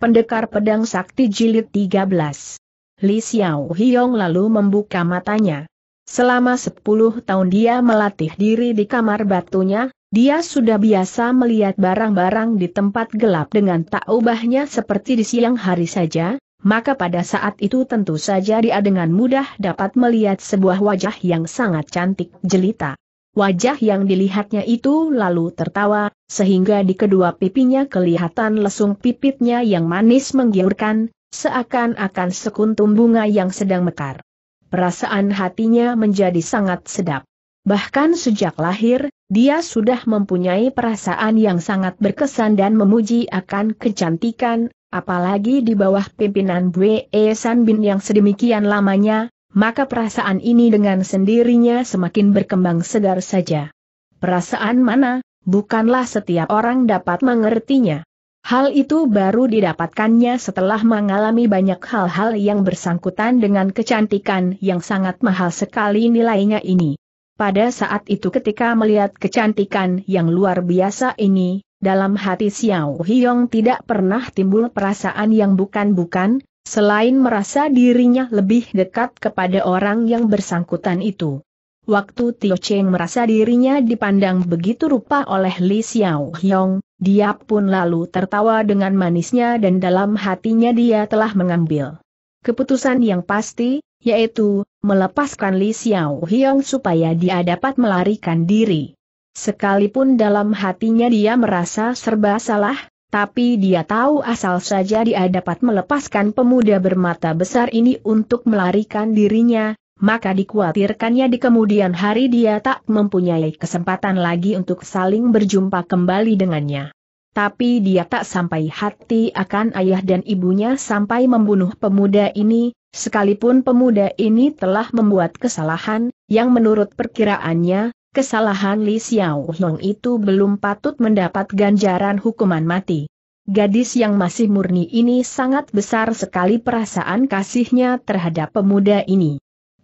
Pendekar Pedang Sakti Jilid 13. Li Xiao Hiong lalu membuka matanya. Selama 10 tahun dia melatih diri di kamar batunya, dia sudah biasa melihat barang-barang di tempat gelap dengan tak ubahnya seperti di siang hari saja, maka pada saat itu tentu saja dia dengan mudah dapat melihat sebuah wajah yang sangat cantik jelita. Wajah yang dilihatnya itu lalu tertawa, sehingga di kedua pipinya kelihatan lesung pipitnya yang manis menggiurkan, seakan-akan sekuntum bunga yang sedang mekar. Perasaan hatinya menjadi sangat sedap. Bahkan sejak lahir, dia sudah mempunyai perasaan yang sangat berkesan dan memuji akan kecantikan, apalagi di bawah pimpinan Bue San Bin yang sedemikian lamanya, maka perasaan ini dengan sendirinya semakin berkembang segar saja. Perasaan mana, bukanlah setiap orang dapat mengertinya. Hal itu baru didapatkannya setelah mengalami banyak hal-hal yang bersangkutan dengan kecantikan yang sangat mahal sekali nilainya ini. Pada saat itu ketika melihat kecantikan yang luar biasa ini, dalam hati Xiao Hyong tidak pernah timbul perasaan yang bukan-bukan, Selain merasa dirinya lebih dekat kepada orang yang bersangkutan itu. Waktu Tio Cheng merasa dirinya dipandang begitu rupa oleh Li Xiao Hyong, dia pun lalu tertawa dengan manisnya dan dalam hatinya dia telah mengambil keputusan yang pasti, yaitu melepaskan Li Xiao Hyong supaya dia dapat melarikan diri. Sekalipun dalam hatinya dia merasa serba salah, tapi dia tahu asal saja dia dapat melepaskan pemuda bermata besar ini untuk melarikan dirinya, maka dikhawatirkannya di kemudian hari dia tak mempunyai kesempatan lagi untuk saling berjumpa kembali dengannya. Tapi dia tak sampai hati akan ayah dan ibunya sampai membunuh pemuda ini, sekalipun pemuda ini telah membuat kesalahan, yang menurut perkiraannya, kesalahan Li Xiao Long itu belum patut mendapat ganjaran hukuman mati. Gadis yang masih murni ini sangat besar sekali perasaan kasihnya terhadap pemuda ini.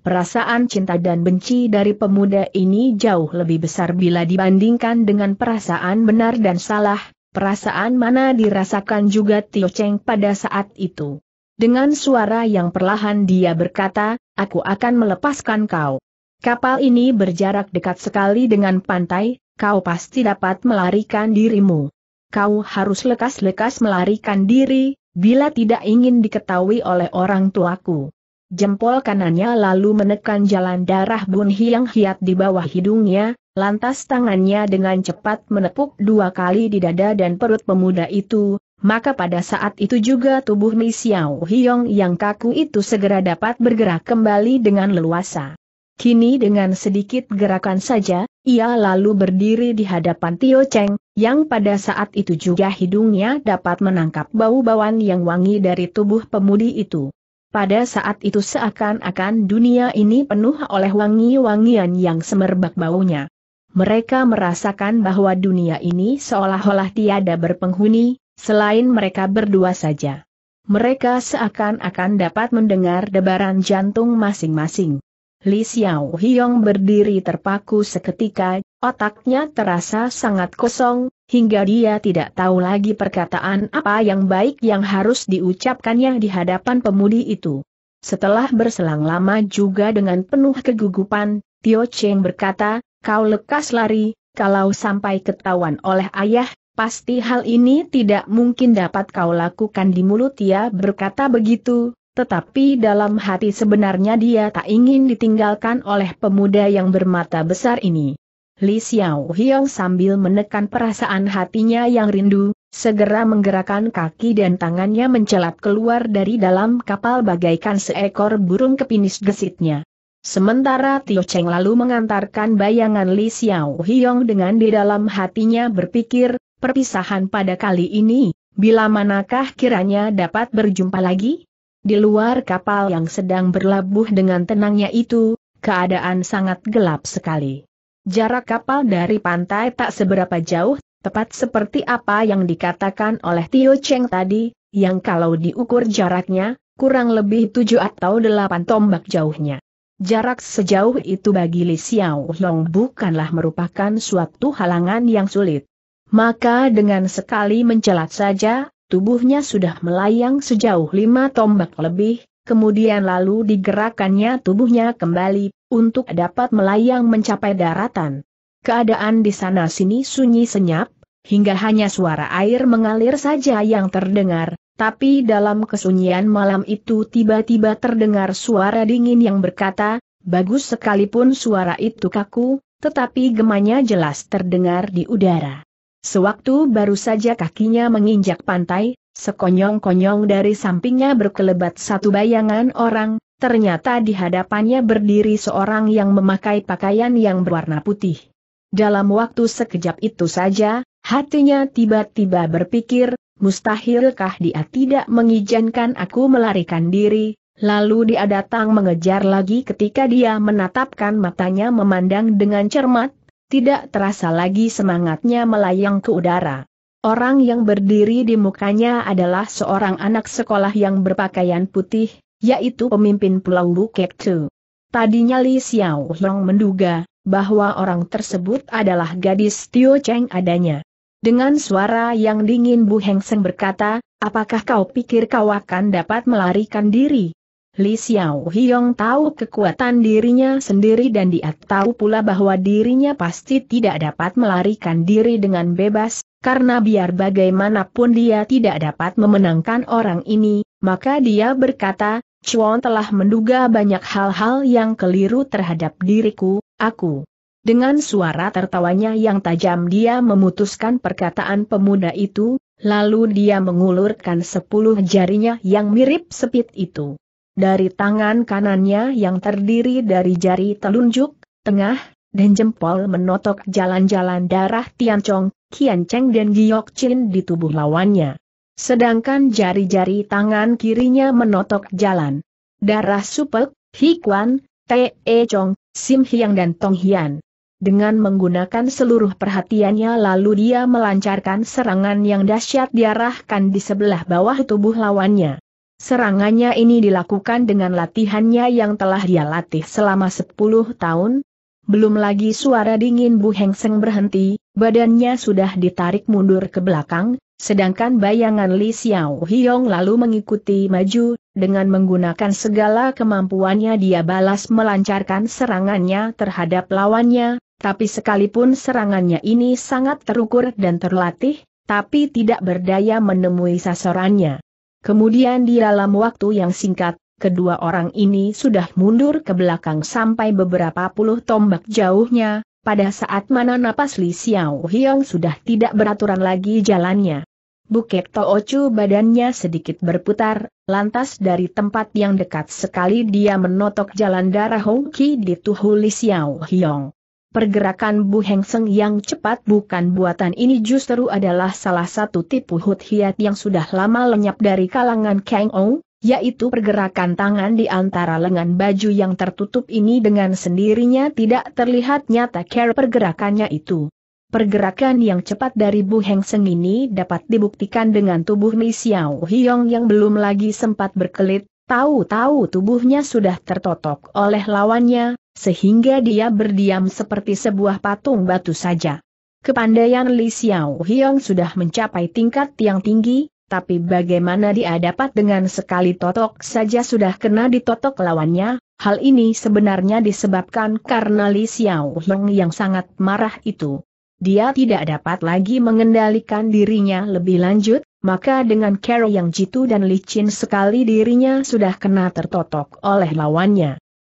Perasaan cinta dan benci dari pemuda ini jauh lebih besar bila dibandingkan dengan perasaan benar dan salah, perasaan mana dirasakan juga Tio Cheng pada saat itu. Dengan suara yang perlahan dia berkata, aku akan melepaskan kau. Kapal ini berjarak dekat sekali dengan pantai, kau pasti dapat melarikan dirimu. Kau harus lekas-lekas melarikan diri, bila tidak ingin diketahui oleh orang tuaku. Jempol kanannya lalu menekan jalan darah Bun Hiang Hiat di bawah hidungnya, lantas tangannya dengan cepat menepuk dua kali di dada dan perut pemuda itu, maka pada saat itu juga tubuh Mi Xiao Hiong yang kaku itu segera dapat bergerak kembali dengan leluasa. Kini dengan sedikit gerakan saja, ia lalu berdiri di hadapan Tio Cheng, yang pada saat itu juga hidungnya dapat menangkap bau bauan yang wangi dari tubuh pemudi itu. Pada saat itu seakan-akan dunia ini penuh oleh wangi-wangian yang semerbak baunya. Mereka merasakan bahwa dunia ini seolah-olah tiada berpenghuni, selain mereka berdua saja. Mereka seakan-akan dapat mendengar debaran jantung masing-masing. Li Xiao Hiong berdiri terpaku seketika, otaknya terasa sangat kosong, hingga dia tidak tahu lagi perkataan apa yang baik yang harus diucapkannya di hadapan pemudi itu. Setelah berselang lama juga dengan penuh kegugupan, Tio Cheng berkata, kau lekas lari, kalau sampai ketahuan oleh ayah, pasti hal ini tidak mungkin dapat kau lakukan di mulut ia berkata begitu, tetapi dalam hati sebenarnya dia tak ingin ditinggalkan oleh pemuda yang bermata besar ini. Li Xiao Hiong sambil menekan perasaan hatinya yang rindu, segera menggerakkan kaki dan tangannya mencelat keluar dari dalam kapal bagaikan seekor burung kepinis gesitnya. Sementara Tio Cheng lalu mengantarkan bayangan Li Xiao Hiong dengan di dalam hatinya berpikir, perpisahan pada kali ini, bila manakah kiranya dapat berjumpa lagi? Di luar kapal yang sedang berlabuh dengan tenangnya itu, keadaan sangat gelap sekali. Jarak kapal dari pantai tak seberapa jauh, tepat seperti apa yang dikatakan oleh Tio Cheng tadi, yang kalau diukur jaraknya, kurang lebih tujuh atau delapan tombak jauhnya. Jarak sejauh itu bagi Li Xiao Long bukanlah merupakan suatu halangan yang sulit. Maka dengan sekali mencelat saja, tubuhnya sudah melayang sejauh lima tombak lebih, kemudian lalu digerakannya tubuhnya kembali, untuk dapat melayang mencapai daratan. Keadaan di sana sini sunyi senyap, hingga hanya suara air mengalir saja yang terdengar, tapi dalam kesunyian malam itu tiba-tiba terdengar suara dingin yang berkata, bagus sekalipun suara itu kaku, tetapi gemanya jelas terdengar di udara. Sewaktu baru saja kakinya menginjak pantai, sekonyong-konyong dari sampingnya berkelebat satu bayangan orang, ternyata di hadapannya berdiri seorang yang memakai pakaian yang berwarna putih. Dalam waktu sekejap itu saja, hatinya tiba-tiba berpikir, mustahilkah dia tidak mengizinkan aku melarikan diri, lalu dia datang mengejar lagi ketika dia menatapkan matanya memandang dengan cermat, tidak terasa lagi semangatnya melayang ke udara. Orang yang berdiri di mukanya adalah seorang anak sekolah yang berpakaian putih, yaitu pemimpin Pulau Bukit Tu. Tadinya Li Xiao Long menduga bahwa orang tersebut adalah gadis Tio Cheng adanya. Dengan suara yang dingin Bu Heng Seng berkata, apakah kau pikir kau akan dapat melarikan diri? Li Xiao Hiong tahu kekuatan dirinya sendiri dan dia tahu pula bahwa dirinya pasti tidak dapat melarikan diri dengan bebas, karena biar bagaimanapun dia tidak dapat memenangkan orang ini, maka dia berkata, Chuan telah menduga banyak hal-hal yang keliru terhadap diriku, aku. Dengan suara tertawanya yang tajam dia memutuskan perkataan pemuda itu, lalu dia mengulurkan sepuluh jarinya yang mirip sepit itu. Dari tangan kanannya yang terdiri dari jari telunjuk, tengah, dan jempol menotok jalan-jalan darah Chong, Kian Cheng dan Giok Chin di tubuh lawannya. Sedangkan jari-jari tangan kirinya menotok jalan. Darah Supek, Hikwan, Te E Chong, Sim Hyang dan Tong Hian. Dengan menggunakan seluruh perhatiannya lalu dia melancarkan serangan yang dahsyat diarahkan di sebelah bawah tubuh lawannya. Serangannya ini dilakukan dengan latihannya yang telah dia latih selama 10 tahun. Belum lagi suara dingin Bu Heng Seng berhenti, badannya sudah ditarik mundur ke belakang, sedangkan bayangan Li Xiao Hiong lalu mengikuti maju, dengan menggunakan segala kemampuannya dia balas melancarkan serangannya terhadap lawannya, tapi sekalipun serangannya ini sangat terukur dan terlatih, tapi tidak berdaya menemui sasarannya. Kemudian di dalam waktu yang singkat, kedua orang ini sudah mundur ke belakang sampai beberapa puluh tombak jauhnya, pada saat mana napas Li Xiao Hiong sudah tidak beraturan lagi jalannya. Bukit Toocu badannya sedikit berputar, lantas dari tempat yang dekat sekali dia menotok jalan darah Hongki di tuhu Li Xiao Hiong. Pergerakan Bu Heng Seng yang cepat bukan buatan ini justru adalah salah satu tipu hut hiat yang sudah lama lenyap dari kalangan Kang Ou, yaitu pergerakan tangan di antara lengan baju yang tertutup ini dengan sendirinya tidak terlihat nyata care pergerakannya itu. Pergerakan yang cepat dari Bu Heng Seng ini dapat dibuktikan dengan tubuh Ni Xiao Hiong yang belum lagi sempat berkelit, tahu-tahu tubuhnya sudah tertotok oleh lawannya, sehingga dia berdiam seperti sebuah patung batu saja. Kepandaian Li Xiao Hiong sudah mencapai tingkat yang tinggi, tapi bagaimana dia dapat dengan sekali totok saja sudah kena ditotok lawannya, hal ini sebenarnya disebabkan karena Li Xiao Hiong yang sangat marah itu. Dia tidak dapat lagi mengendalikan dirinya lebih lanjut, maka dengan cara yang jitu dan licin sekali dirinya sudah kena tertotok oleh lawannya.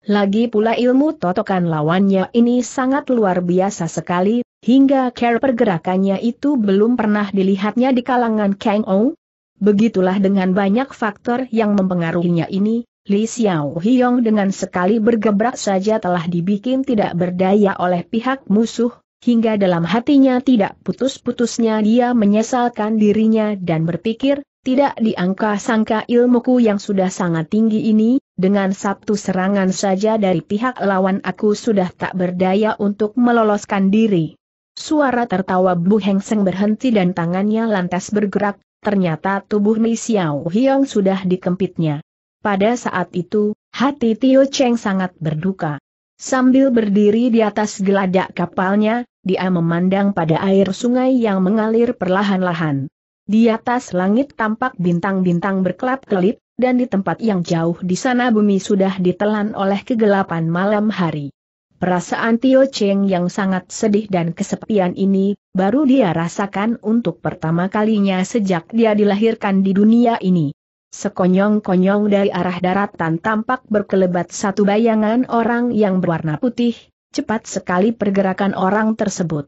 Lagi pula ilmu totokan lawannya ini sangat luar biasa sekali, hingga care pergerakannya itu belum pernah dilihatnya di kalangan Kang Ou. Begitulah dengan banyak faktor yang mempengaruhinya ini, Li Xiao Hiong dengan sekali bergebrak saja telah dibikin tidak berdaya oleh pihak musuh, hingga dalam hatinya tidak putus-putusnya dia menyesalkan dirinya dan berpikir, tidak diangka-sangka ilmuku yang sudah sangat tinggi ini, dengan satu serangan saja dari pihak lawan aku sudah tak berdaya untuk meloloskan diri. Suara tertawa Bu Heng Seng berhenti dan tangannya lantas bergerak, ternyata tubuh Mi Xiao Hiong sudah dikempitnya. Pada saat itu, hati Tio Cheng sangat berduka. Sambil berdiri di atas geladak kapalnya, dia memandang pada air sungai yang mengalir perlahan-lahan. Di atas langit tampak bintang-bintang berkelap-kelip, dan di tempat yang jauh di sana bumi sudah ditelan oleh kegelapan malam hari. Perasaan Tio Cheng yang sangat sedih dan kesepian ini, baru dia rasakan untuk pertama kalinya sejak dia dilahirkan di dunia ini. Sekonyong-konyong dari arah daratan tampak berkelebat satu bayangan orang yang berwarna putih, cepat sekali pergerakan orang tersebut.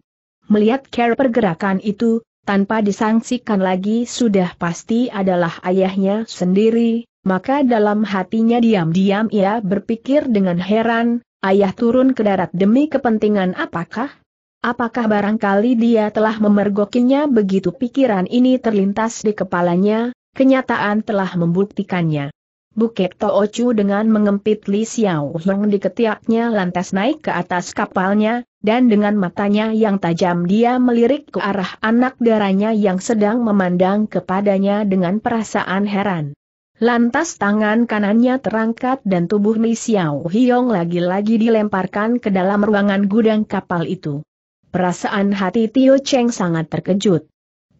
Melihat care pergerakan itu, tanpa disangsikan lagi sudah pasti adalah ayahnya sendiri, maka dalam hatinya diam-diam ia berpikir dengan heran, ayah turun ke darat demi kepentingan apakah? Apakah barangkali dia telah memergokinya begitu pikiran ini terlintas di kepalanya, kenyataan telah membuktikannya. Bukit Ocu dengan mengempit Li Xiao Long di ketiaknya lantas naik ke atas kapalnya, dan dengan matanya yang tajam dia melirik ke arah anak darahnya yang sedang memandang kepadanya dengan perasaan heran. Lantas tangan kanannya terangkat dan tubuh Li Xiao Hiong lagi-lagi dilemparkan ke dalam ruangan gudang kapal itu. Perasaan hati Tio Cheng sangat terkejut.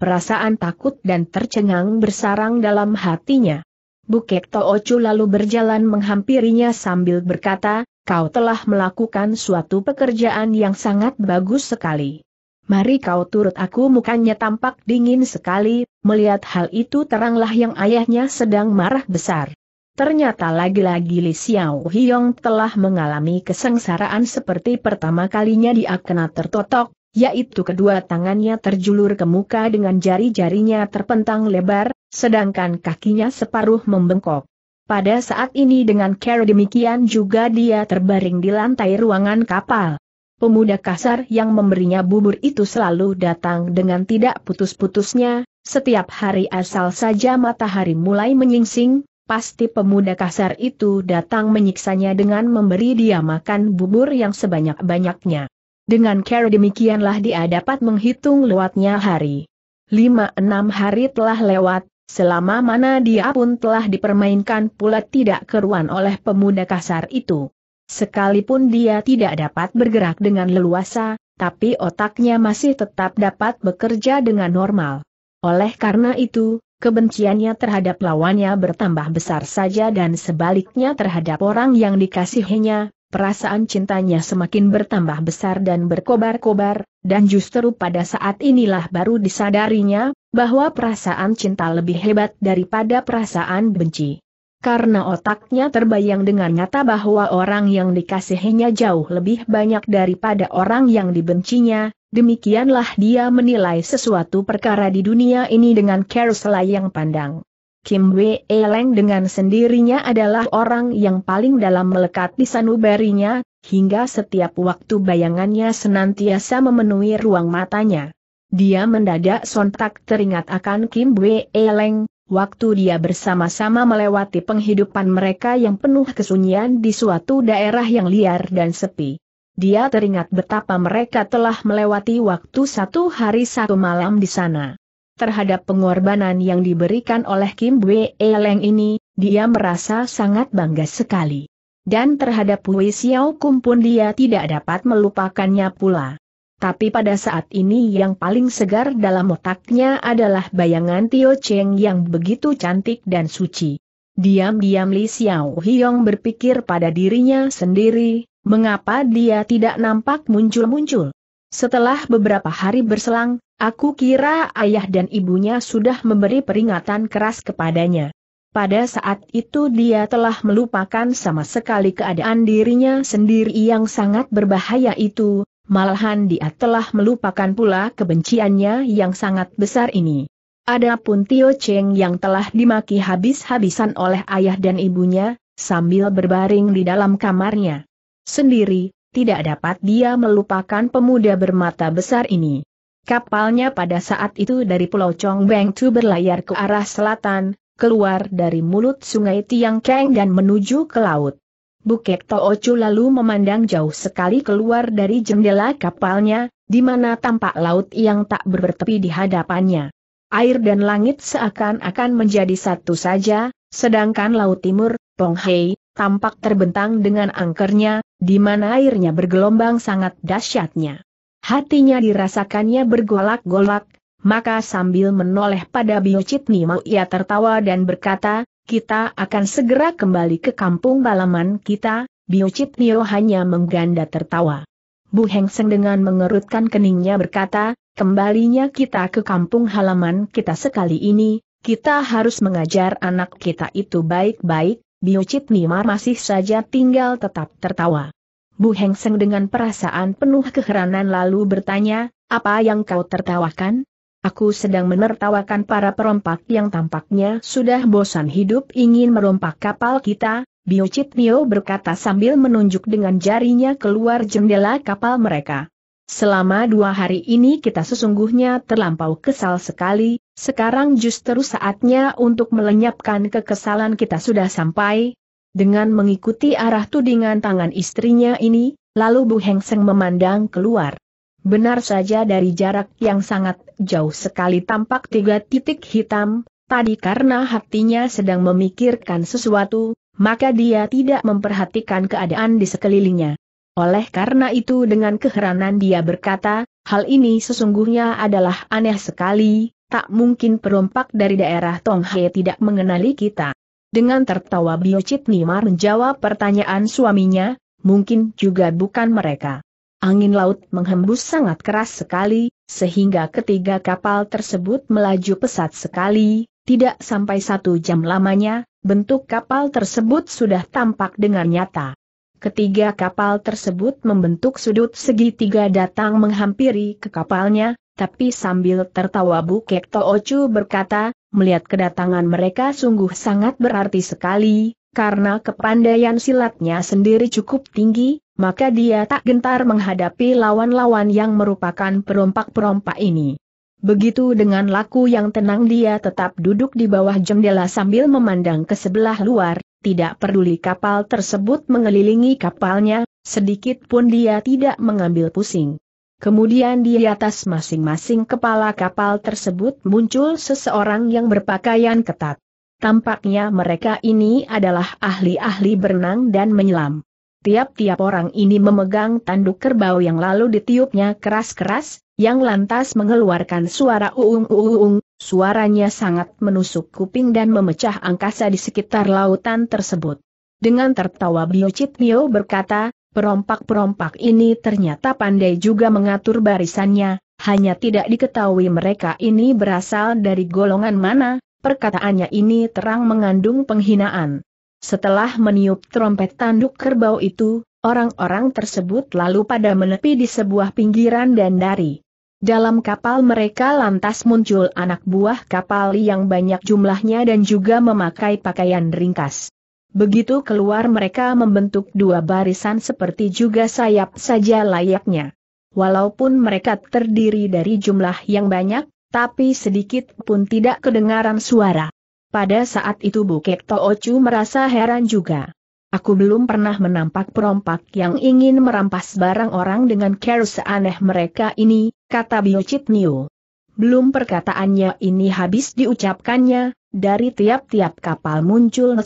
Perasaan takut dan tercengang bersarang dalam hatinya. Bukek Toochu lalu berjalan menghampirinya sambil berkata, kau telah melakukan suatu pekerjaan yang sangat bagus sekali. Mari kau turut aku mukanya tampak dingin sekali, melihat hal itu teranglah yang ayahnya sedang marah besar. Ternyata lagi-lagi Li Xiao Hiong telah mengalami kesengsaraan seperti pertama kalinya dia kena tertotok, yaitu kedua tangannya terjulur ke muka dengan jari-jarinya terpentang lebar, sedangkan kakinya separuh membengkok. Pada saat ini dengan cara demikian juga dia terbaring di lantai ruangan kapal. Pemuda kasar yang memberinya bubur itu selalu datang dengan tidak putus-putusnya, setiap hari asal saja matahari mulai menyingsing, pasti pemuda kasar itu datang menyiksanya dengan memberi dia makan bubur yang sebanyak-banyaknya. Dengan cara demikianlah dia dapat menghitung lewatnya hari. Lima enam hari telah lewat, selama mana dia pun telah dipermainkan pula tidak keruan oleh pemuda kasar itu. Sekalipun dia tidak dapat bergerak dengan leluasa, tapi otaknya masih tetap dapat bekerja dengan normal. Oleh karena itu, kebenciannya terhadap lawannya bertambah besar saja dan sebaliknya terhadap orang yang dikasihinya, perasaan cintanya semakin bertambah besar dan berkobar-kobar, dan justru pada saat inilah baru disadarinya, bahwa perasaan cinta lebih hebat daripada perasaan benci. Karena otaknya terbayang dengan nyata bahwa orang yang dikasihinya jauh lebih banyak daripada orang yang dibencinya, demikianlah dia menilai sesuatu perkara di dunia ini dengan care selayang pandang. Kim Wei Leng dengan sendirinya adalah orang yang paling dalam melekat di sanubarinya, hingga setiap waktu bayangannya senantiasa memenuhi ruang matanya. Dia mendadak sontak teringat akan Kim Bwe Eleng, waktu dia bersama-sama melewati penghidupan mereka yang penuh kesunyian di suatu daerah yang liar dan sepi. Dia teringat betapa mereka telah melewati waktu satu hari satu malam di sana. Terhadap pengorbanan yang diberikan oleh Kim Bwe Eleng ini, dia merasa sangat bangga sekali. Dan terhadap Wei Xiao Kum pun dia tidak dapat melupakannya pula. Tapi pada saat ini yang paling segar dalam otaknya adalah bayangan Tio Cheng yang begitu cantik dan suci. Diam-diam Li Xiao Hiong berpikir pada dirinya sendiri, mengapa dia tidak nampak muncul-muncul. Setelah beberapa hari berselang, aku kira ayah dan ibunya sudah memberi peringatan keras kepadanya. Pada saat itu dia telah melupakan sama sekali keadaan dirinya sendiri yang sangat berbahaya itu, malahan dia telah melupakan pula kebenciannya yang sangat besar ini. Adapun Tio Cheng yang telah dimaki habis-habisan oleh ayah dan ibunya, sambil berbaring di dalam kamarnya. Sendiri, tidak dapat dia melupakan pemuda bermata besar ini. Kapalnya pada saat itu dari Pulau Chongbeng Tu berlayar ke arah selatan, keluar dari mulut sungai Tiang Keng dan menuju ke laut. Bukek Toocu lalu memandang jauh sekali keluar dari jendela kapalnya, di mana tampak laut yang tak bertepi di hadapannya. Air dan langit seakan-akan menjadi satu saja, sedangkan laut timur, Ponghei, tampak terbentang dengan angkernya, di mana airnya bergelombang sangat dahsyatnya. Hatinya dirasakannya bergolak-golak, maka sambil menoleh pada Biocitni Nimo ia tertawa dan berkata, kita akan segera kembali ke kampung balaman kita, Biochip Nio hanya mengganda tertawa. Bu Heng Seng dengan mengerutkan keningnya berkata, kembalinya kita ke kampung halaman kita sekali ini, kita harus mengajar anak kita itu baik-baik, Biochip Nima masih saja tinggal tetap tertawa. Bu Heng Seng dengan perasaan penuh keheranan lalu bertanya, apa yang kau tertawakan? Aku sedang menertawakan para perompak yang tampaknya sudah bosan hidup ingin merompak kapal kita, Chit Nio berkata sambil menunjuk dengan jarinya keluar jendela kapal mereka. Selama dua hari ini kita sesungguhnya terlampau kesal sekali, sekarang justru saatnya untuk melenyapkan kekesalan kita sudah sampai. Dengan mengikuti arah tudingan tangan istrinya ini, lalu Bu Heng Seng memandang keluar. Benar saja dari jarak yang sangat jauh sekali tampak tiga titik hitam, tadi karena hatinya sedang memikirkan sesuatu, maka dia tidak memperhatikan keadaan di sekelilingnya. Oleh karena itu dengan keheranan dia berkata, hal ini sesungguhnya adalah aneh sekali, tak mungkin perompak dari daerah Tonghe tidak mengenali kita. Dengan tertawa Biocit Nimar menjawab pertanyaan suaminya, mungkin juga bukan mereka. Angin laut menghembus sangat keras sekali, sehingga ketiga kapal tersebut melaju pesat sekali, tidak sampai satu jam lamanya, bentuk kapal tersebut sudah tampak dengan nyata. Ketiga kapal tersebut membentuk sudut segitiga datang menghampiri ke kapalnya, tapi sambil tertawa Bukek Toocu berkata, melihat kedatangan mereka sungguh sangat berarti sekali, karena kepandaian silatnya sendiri cukup tinggi, maka dia tak gentar menghadapi lawan-lawan yang merupakan perompak-perompak ini. Begitu dengan laku yang tenang dia tetap duduk di bawah jendela sambil memandang ke sebelah luar, tidak peduli kapal tersebut mengelilingi kapalnya, sedikit pun dia tidak mengambil pusing. Kemudian di atas masing-masing kepala kapal tersebut muncul seseorang yang berpakaian ketat. Tampaknya mereka ini adalah ahli-ahli berenang dan menyelam. Tiap-tiap orang ini memegang tanduk kerbau yang lalu ditiupnya keras-keras, yang lantas mengeluarkan suara uung-uung, suaranya sangat menusuk kuping dan memecah angkasa di sekitar lautan tersebut. Dengan tertawa Biocit Bio berkata, perompak-perompak ini ternyata pandai juga mengatur barisannya, hanya tidak diketahui mereka ini berasal dari golongan mana, perkataannya ini terang mengandung penghinaan. Setelah meniup trompet tanduk kerbau itu, orang-orang tersebut lalu pada menepi di sebuah pinggiran dan dari Dalam kapal mereka lantas muncul anak buah kapal yang banyak jumlahnya dan juga memakai pakaian ringkas. Begitu keluar mereka membentuk dua barisan seperti juga sayap saja layaknya. Walaupun mereka terdiri dari jumlah yang banyak, tapi sedikit pun tidak kedengaran suara. Pada saat itu Bukek Ocu merasa heran juga. Aku belum pernah menampak perompak yang ingin merampas barang orang dengan care seaneh mereka ini, kata Biocit Nio. Belum perkataannya ini habis diucapkannya, dari tiap-tiap kapal muncul 10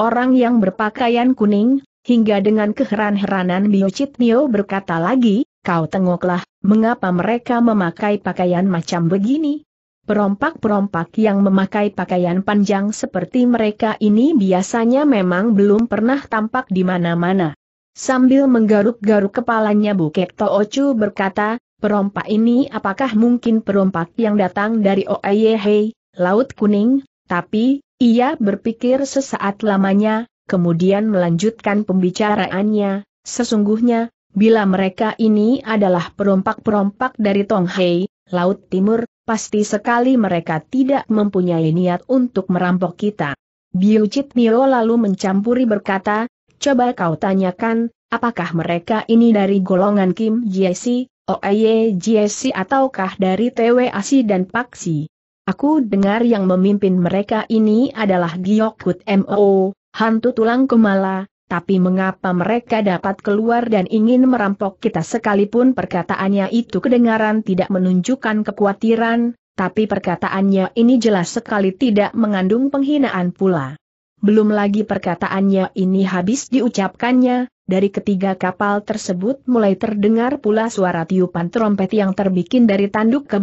orang yang berpakaian kuning, hingga dengan keheran-heranan Biocit Nio berkata lagi, kau tengoklah, mengapa mereka memakai pakaian macam begini? Perompak-perompak yang memakai pakaian panjang seperti mereka ini biasanya memang belum pernah tampak di mana-mana. Sambil menggaruk-garuk kepalanya Bukek Toocu berkata, perompak ini apakah mungkin perompak yang datang dari Oayehe, Laut Kuning, tapi, ia berpikir sesaat lamanya, kemudian melanjutkan pembicaraannya, sesungguhnya, bila mereka ini adalah perompak-perompak dari Tonghei, Laut Timur, pasti sekali mereka tidak mempunyai niat untuk merampok kita. Biucit Niro lalu mencampuri berkata, coba kau tanyakan, apakah mereka ini dari golongan Kim Jiesi, Oye Jiesi ataukah dari TWAC dan Paksi? Aku dengar yang memimpin mereka ini adalah Giokut MO, hantu tulang kemala, tapi mengapa mereka dapat keluar dan ingin merampok kita sekalipun perkataannya itu kedengaran tidak menunjukkan kekhawatiran, tapi perkataannya ini jelas sekali tidak mengandung penghinaan pula. Belum lagi perkataannya ini habis diucapkannya, dari ketiga kapal tersebut mulai terdengar pula suara tiupan trompet yang terbikin dari tanduk ke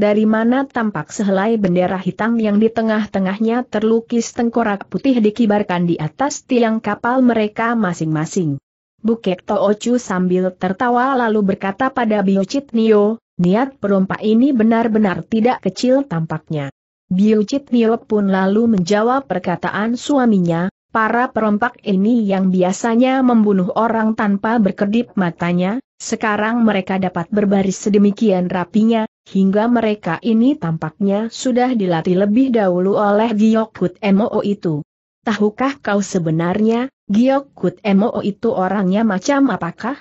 dari mana tampak sehelai bendera hitam yang di tengah-tengahnya terlukis tengkorak putih dikibarkan di atas tiang kapal mereka masing-masing. Bukek Toochu sambil tertawa lalu berkata pada Biocit Nio, niat perompak ini benar-benar tidak kecil tampaknya. Biocit Nio pun lalu menjawab perkataan suaminya, Para perompak ini yang biasanya membunuh orang tanpa berkedip matanya, sekarang mereka dapat berbaris sedemikian rapinya, hingga mereka ini tampaknya sudah dilatih lebih dahulu oleh Giokut Moo itu. Tahukah kau sebenarnya, Giokut Moo itu orangnya macam apakah?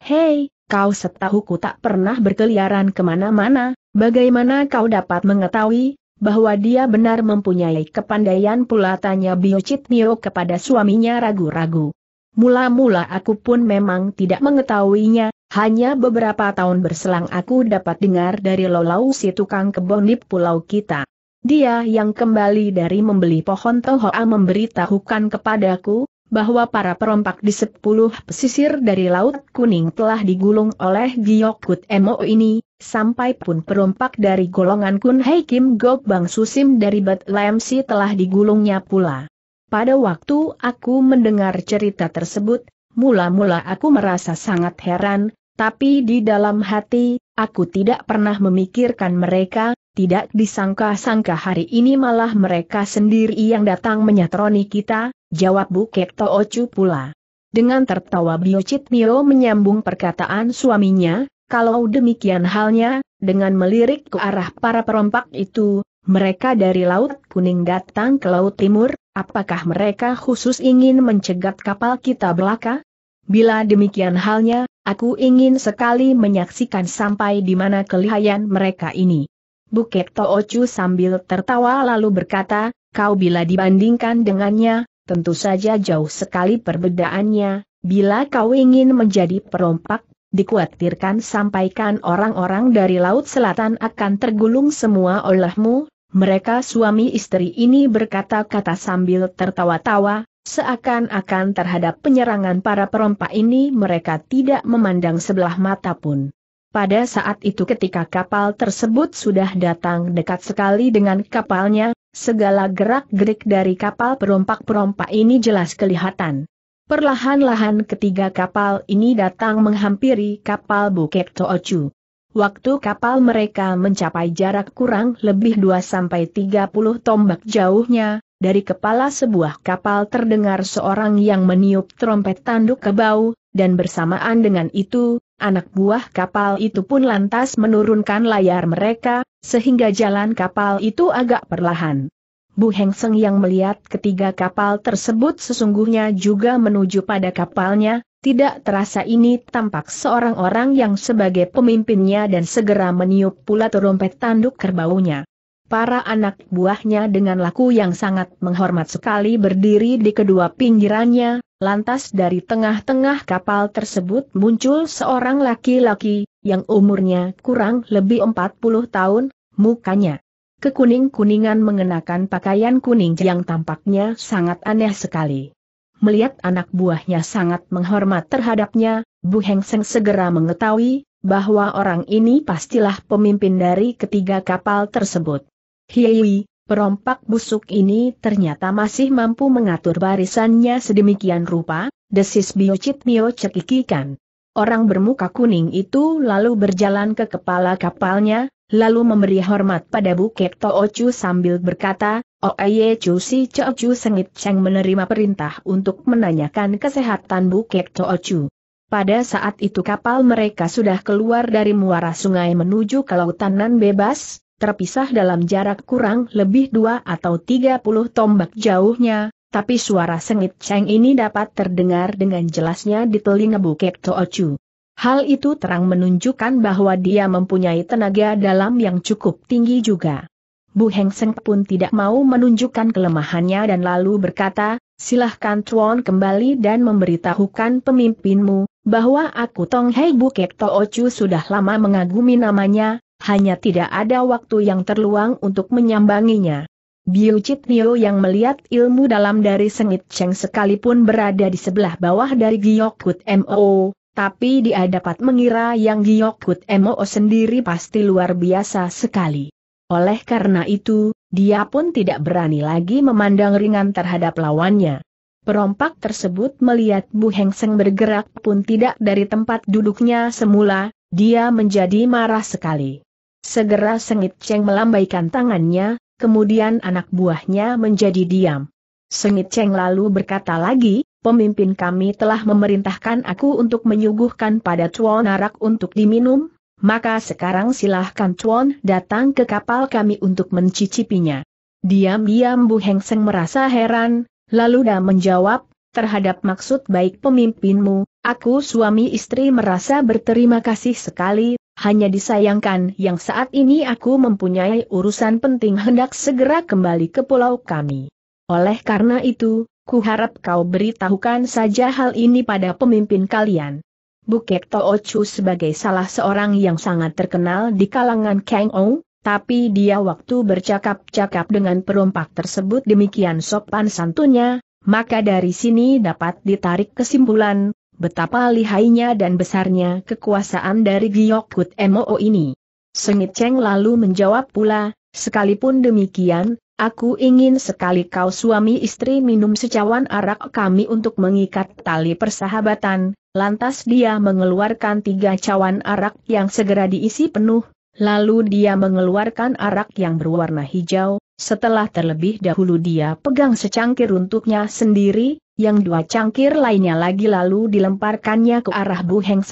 Hei, kau setahuku tak pernah berkeliaran kemana-mana, bagaimana kau dapat mengetahui, bahwa dia benar mempunyai kepandaian pula tanya Biocit Nio kepada suaminya ragu-ragu. Mula-mula aku pun memang tidak mengetahuinya, hanya beberapa tahun berselang aku dapat dengar dari Lolau si tukang kebon di pulau kita. Dia yang kembali dari membeli pohon Tohoa memberitahukan kepadaku, bahwa para perompak di sepuluh pesisir dari Laut Kuning telah digulung oleh Giyokut Emo ini, sampai pun perompak dari golongan Kun Hei Kim Gok Bang Susim dari Bat Betlemsi telah digulungnya pula. Pada waktu aku mendengar cerita tersebut, mula-mula aku merasa sangat heran, tapi di dalam hati, aku tidak pernah memikirkan mereka, tidak disangka-sangka hari ini malah mereka sendiri yang datang menyatroni kita, Jawab Bukek Toocu pula. Dengan tertawa Biocit Mio menyambung perkataan suaminya, kalau demikian halnya, dengan melirik ke arah para perompak itu, mereka dari Laut Kuning datang ke Laut Timur, apakah mereka khusus ingin mencegat kapal kita belaka? Bila demikian halnya, aku ingin sekali menyaksikan sampai di mana kelihayan mereka ini. Buket Toocu sambil tertawa lalu berkata, kau bila dibandingkan dengannya, tentu saja jauh sekali perbedaannya, bila kau ingin menjadi perompak, dikhawatirkan sampaikan orang-orang dari Laut Selatan akan tergulung semua olehmu, mereka suami istri ini berkata-kata sambil tertawa-tawa, seakan-akan terhadap penyerangan para perompak ini mereka tidak memandang sebelah mata pun. Pada saat itu ketika kapal tersebut sudah datang dekat sekali dengan kapalnya, segala gerak-gerik dari kapal perompak-perompak ini jelas kelihatan. Perlahan-lahan ketiga kapal ini datang menghampiri kapal Bukit Toochu. Waktu kapal mereka mencapai jarak kurang lebih 2-30 tombak jauhnya, dari kepala sebuah kapal terdengar seorang yang meniup trompet tanduk ke bau, dan bersamaan dengan itu, anak buah kapal itu pun lantas menurunkan layar mereka, sehingga jalan kapal itu agak perlahan. Bu Heng Seng yang melihat ketiga kapal tersebut sesungguhnya juga menuju pada kapalnya, tidak terasa ini tampak seorang orang yang sebagai pemimpinnya dan segera meniup pula terompet tanduk kerbaunya. Para anak buahnya dengan laku yang sangat menghormat sekali berdiri di kedua pinggirannya, lantas dari tengah-tengah kapal tersebut muncul seorang laki-laki, yang umurnya kurang lebih 40 tahun, mukanya kekuning-kuningan mengenakan pakaian kuning yang tampaknya sangat aneh sekali. Melihat anak buahnya sangat menghormat terhadapnya, Bu Hengseng segera mengetahui bahwa orang ini pastilah pemimpin dari ketiga kapal tersebut. Hiwi, perompak busuk ini ternyata masih mampu mengatur barisannya sedemikian rupa, desis biocit Mio cekikikan. Orang bermuka kuning itu lalu berjalan ke kepala kapalnya, lalu memberi hormat pada Bukit Toochu sambil berkata, Oeye oh, Chu si Chu Sengit Cheng menerima perintah untuk menanyakan kesehatan Bukit Toochu. Pada saat itu kapal mereka sudah keluar dari muara sungai menuju ke lautan nan bebas, terpisah dalam jarak kurang lebih dua atau tiga puluh tombak jauhnya, tapi suara sengit Cheng ini dapat terdengar dengan jelasnya di telinga Bukit Toochu. Hal itu terang menunjukkan bahwa dia mempunyai tenaga dalam yang cukup tinggi juga. Bu Heng Seng pun tidak mau menunjukkan kelemahannya dan lalu berkata, silahkan Tuan kembali dan memberitahukan pemimpinmu, bahwa aku Tong Hei Bukit Toochu sudah lama mengagumi namanya, hanya tidak ada waktu yang terluang untuk menyambanginya. Biu Chit Nio yang melihat ilmu dalam dari Sengit Cheng sekalipun berada di sebelah bawah dari Giokut MO, tapi dia dapat mengira yang Giokut MO sendiri pasti luar biasa sekali. Oleh karena itu, dia pun tidak berani lagi memandang ringan terhadap lawannya. Perompak tersebut melihat Bu Heng Seng bergerak pun tidak dari tempat duduknya semula, dia menjadi marah sekali. Segera Sengit Cheng melambaikan tangannya, kemudian anak buahnya menjadi diam. Sengit Cheng lalu berkata lagi, pemimpin kami telah memerintahkan aku untuk menyuguhkan pada Chuan arak untuk diminum, maka sekarang silahkan Chuan datang ke kapal kami untuk mencicipinya. Diam-diam Bu Heng Seng merasa heran, lalu dia menjawab, terhadap maksud baik pemimpinmu, aku suami istri merasa berterima kasih sekali, hanya disayangkan yang saat ini aku mempunyai urusan penting hendak segera kembali ke pulau kami. Oleh karena itu, ku harap kau beritahukan saja hal ini pada pemimpin kalian. Bukek Ochu sebagai salah seorang yang sangat terkenal di kalangan Kang Ou, tapi dia waktu bercakap-cakap dengan perompak tersebut demikian sopan santunnya, maka dari sini dapat ditarik kesimpulan, betapa lihainya dan besarnya kekuasaan dari Kut Mo ini. Sengit Cheng lalu menjawab pula, sekalipun demikian, aku ingin sekali kau suami istri minum secawan arak kami untuk mengikat tali persahabatan, lantas dia mengeluarkan tiga cawan arak yang segera diisi penuh, lalu dia mengeluarkan arak yang berwarna hijau, setelah terlebih dahulu dia pegang secangkir untuknya sendiri, yang dua cangkir lainnya lagi lalu dilemparkannya ke arah Bu Heng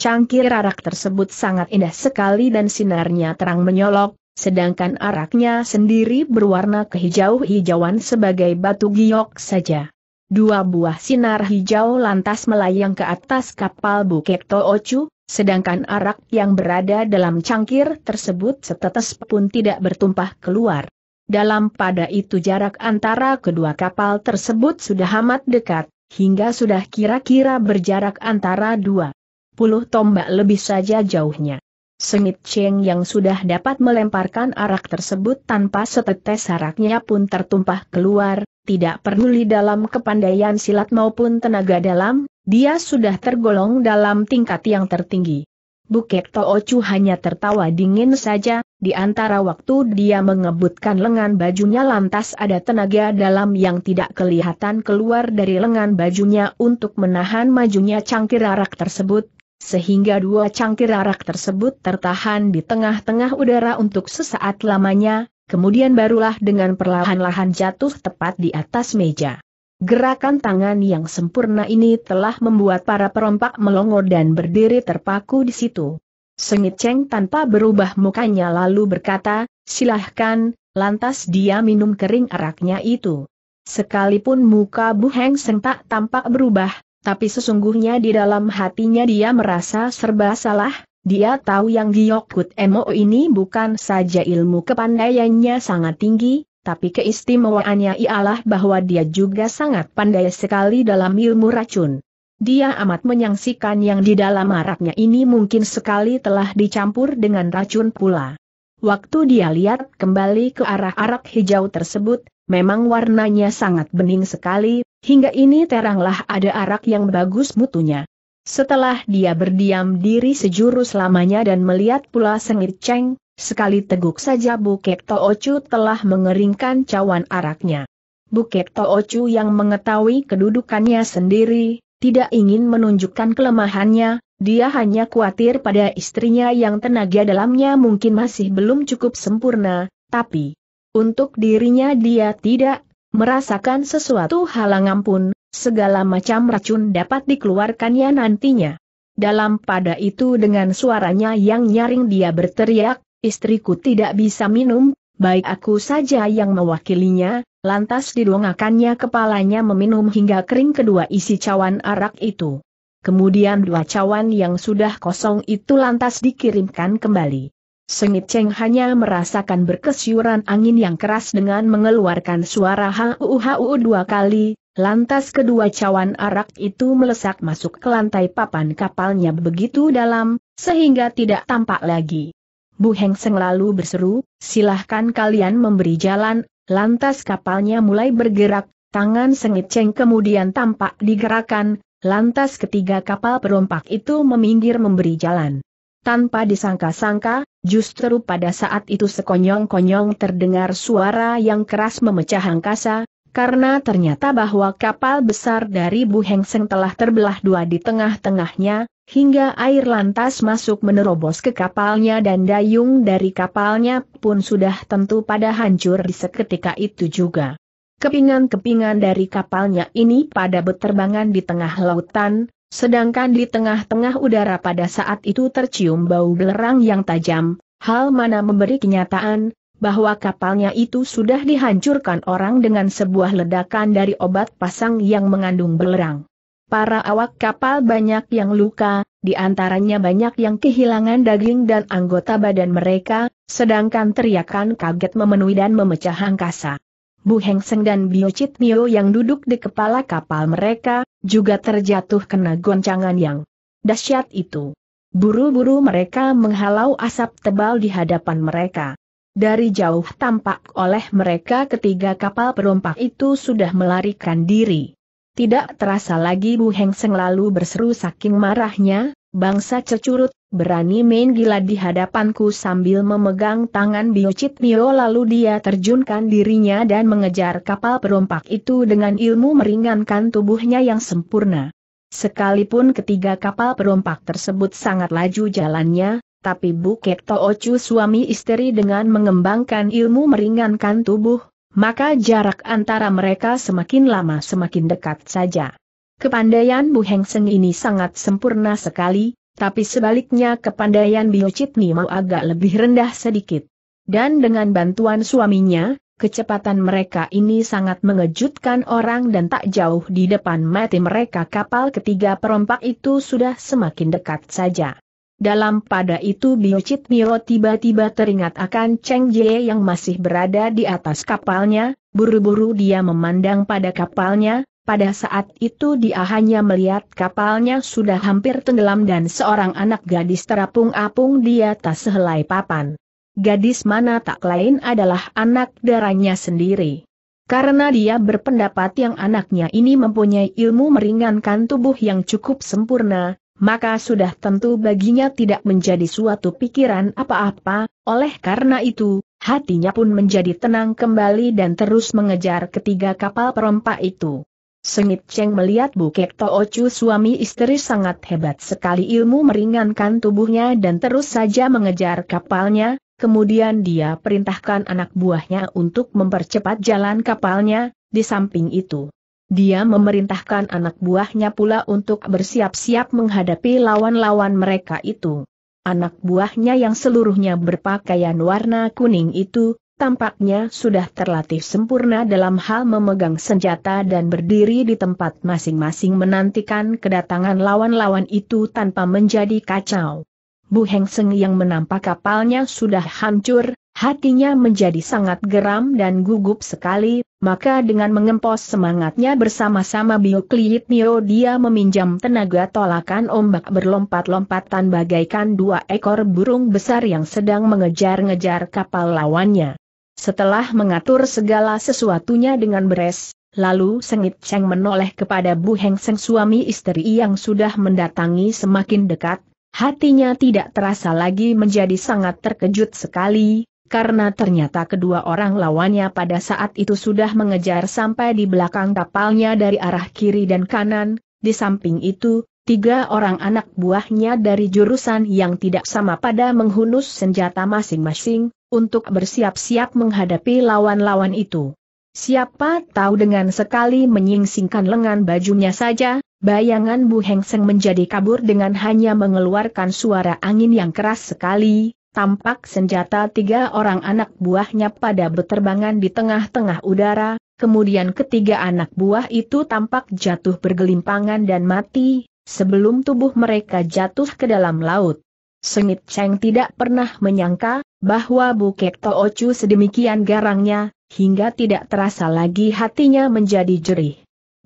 Cangkir arak tersebut sangat indah sekali dan sinarnya terang menyolok, sedangkan araknya sendiri berwarna kehijau-hijauan sebagai batu giok saja. Dua buah sinar hijau lantas melayang ke atas kapal Bukit Toochu, sedangkan arak yang berada dalam cangkir tersebut setetes pun tidak bertumpah keluar. Dalam pada itu jarak antara kedua kapal tersebut sudah amat dekat, hingga sudah kira-kira berjarak antara dua puluh tombak lebih saja jauhnya. Sengit Cheng yang sudah dapat melemparkan arak tersebut tanpa setetes araknya pun tertumpah keluar, tidak peduli dalam kepandaian silat maupun tenaga dalam, dia sudah tergolong dalam tingkat yang tertinggi. Bukit Toochu hanya tertawa dingin saja, di antara waktu dia mengebutkan lengan bajunya lantas ada tenaga dalam yang tidak kelihatan keluar dari lengan bajunya untuk menahan majunya cangkir arak tersebut, sehingga dua cangkir arak tersebut tertahan di tengah-tengah udara untuk sesaat lamanya, kemudian barulah dengan perlahan-lahan jatuh tepat di atas meja. Gerakan tangan yang sempurna ini telah membuat para perompak melongo dan berdiri terpaku di situ. Sengit Cheng tanpa berubah mukanya lalu berkata, silahkan, lantas dia minum kering araknya itu. Sekalipun muka Bu Heng Seng tak tampak berubah, tapi sesungguhnya di dalam hatinya dia merasa serba salah, dia tahu yang Giokut Emo ini bukan saja ilmu kepandaiannya sangat tinggi, tapi keistimewaannya ialah bahwa dia juga sangat pandai sekali dalam ilmu racun. Dia amat menyangsikan yang di dalam araknya ini mungkin sekali telah dicampur dengan racun pula. Waktu dia lihat kembali ke arah arak hijau tersebut, memang warnanya sangat bening sekali, hingga ini teranglah ada arak yang bagus mutunya. Setelah dia berdiam diri sejurus lamanya dan melihat pula sengit ceng, sekali teguk saja Bukek Toocu telah mengeringkan cawan araknya. Bukek Toocu yang mengetahui kedudukannya sendiri, tidak ingin menunjukkan kelemahannya, dia hanya khawatir pada istrinya yang tenaga dalamnya mungkin masih belum cukup sempurna, tapi untuk dirinya dia tidak merasakan sesuatu halangan pun, segala macam racun dapat dikeluarkannya nantinya. Dalam pada itu dengan suaranya yang nyaring dia berteriak, istriku tidak bisa minum, baik aku saja yang mewakilinya, lantas didongakannya kepalanya meminum hingga kering kedua isi cawan arak itu. Kemudian dua cawan yang sudah kosong itu lantas dikirimkan kembali. Sengit Cheng hanya merasakan berkesyuran angin yang keras dengan mengeluarkan suara hau dua kali, lantas kedua cawan arak itu melesak masuk ke lantai papan kapalnya begitu dalam, sehingga tidak tampak lagi. Bu Hengseng lalu berseru, silahkan kalian memberi jalan, lantas kapalnya mulai bergerak, tangan sengit Cheng kemudian tampak digerakkan, lantas ketiga kapal perompak itu meminggir memberi jalan. Tanpa disangka-sangka, justru pada saat itu sekonyong-konyong terdengar suara yang keras memecah angkasa, karena ternyata bahwa kapal besar dari Bu Hengseng telah terbelah dua di tengah-tengahnya, hingga air lantas masuk menerobos ke kapalnya dan dayung dari kapalnya pun sudah tentu pada hancur di seketika itu juga. Kepingan-kepingan dari kapalnya ini pada beterbangan di tengah lautan, sedangkan di tengah-tengah udara pada saat itu tercium bau belerang yang tajam, hal mana memberi kenyataan, bahwa kapalnya itu sudah dihancurkan orang dengan sebuah ledakan dari obat pasang yang mengandung belerang para awak kapal banyak yang luka, di antaranya banyak yang kehilangan daging dan anggota badan mereka, sedangkan teriakan kaget memenuhi dan memecah angkasa. Bu Heng Seng dan Chit Nio yang duduk di kepala kapal mereka, juga terjatuh kena goncangan yang dahsyat itu. Buru-buru mereka menghalau asap tebal di hadapan mereka. Dari jauh tampak oleh mereka ketiga kapal perompak itu sudah melarikan diri. Tidak terasa lagi Bu Heng Seng lalu berseru saking marahnya, bangsa cecurut, berani main gila di hadapanku sambil memegang tangan Biocit Nio lalu dia terjunkan dirinya dan mengejar kapal perompak itu dengan ilmu meringankan tubuhnya yang sempurna. Sekalipun ketiga kapal perompak tersebut sangat laju jalannya, tapi Bu Kek Toocu suami istri dengan mengembangkan ilmu meringankan tubuh, maka jarak antara mereka semakin lama semakin dekat saja. Kepandaian Bu Heng Seng ini sangat sempurna sekali, tapi sebaliknya kepandaian Biocitni mau agak lebih rendah sedikit. Dan dengan bantuan suaminya, kecepatan mereka ini sangat mengejutkan orang dan tak jauh di depan mati mereka kapal ketiga perompak itu sudah semakin dekat saja. Dalam pada itu Chit Miro tiba-tiba teringat akan Cheng Jie yang masih berada di atas kapalnya, buru-buru dia memandang pada kapalnya, pada saat itu dia hanya melihat kapalnya sudah hampir tenggelam dan seorang anak gadis terapung-apung di atas sehelai papan. Gadis mana tak lain adalah anak darahnya sendiri. Karena dia berpendapat yang anaknya ini mempunyai ilmu meringankan tubuh yang cukup sempurna, maka sudah tentu baginya tidak menjadi suatu pikiran apa-apa, oleh karena itu, hatinya pun menjadi tenang kembali dan terus mengejar ketiga kapal perompak itu. Sengit Cheng melihat Bukek Toocu suami istri sangat hebat sekali ilmu meringankan tubuhnya dan terus saja mengejar kapalnya, kemudian dia perintahkan anak buahnya untuk mempercepat jalan kapalnya, di samping itu. Dia memerintahkan anak buahnya pula untuk bersiap-siap menghadapi lawan-lawan mereka itu. Anak buahnya yang seluruhnya berpakaian warna kuning itu, tampaknya sudah terlatih sempurna dalam hal memegang senjata dan berdiri di tempat masing-masing menantikan kedatangan lawan-lawan itu tanpa menjadi kacau. Bu Heng Seng yang menampak kapalnya sudah hancur, Hatinya menjadi sangat geram dan gugup sekali, maka dengan mengempos semangatnya bersama-sama Biokliit Nio dia meminjam tenaga tolakan ombak berlompat-lompatan bagaikan dua ekor burung besar yang sedang mengejar-ngejar kapal lawannya. Setelah mengatur segala sesuatunya dengan beres, lalu Sengit Cheng menoleh kepada Bu Heng Seng suami istri yang sudah mendatangi semakin dekat, hatinya tidak terasa lagi menjadi sangat terkejut sekali, karena ternyata kedua orang lawannya pada saat itu sudah mengejar sampai di belakang kapalnya dari arah kiri dan kanan, di samping itu, tiga orang anak buahnya dari jurusan yang tidak sama pada menghunus senjata masing-masing, untuk bersiap-siap menghadapi lawan-lawan itu. Siapa tahu dengan sekali menyingsingkan lengan bajunya saja, bayangan Bu Hengseng menjadi kabur dengan hanya mengeluarkan suara angin yang keras sekali, tampak senjata tiga orang anak buahnya pada berterbangan di tengah-tengah udara, kemudian ketiga anak buah itu tampak jatuh bergelimpangan dan mati, sebelum tubuh mereka jatuh ke dalam laut. Sengit Cheng tidak pernah menyangka, bahwa Bukit Toochu sedemikian garangnya, hingga tidak terasa lagi hatinya menjadi jerih.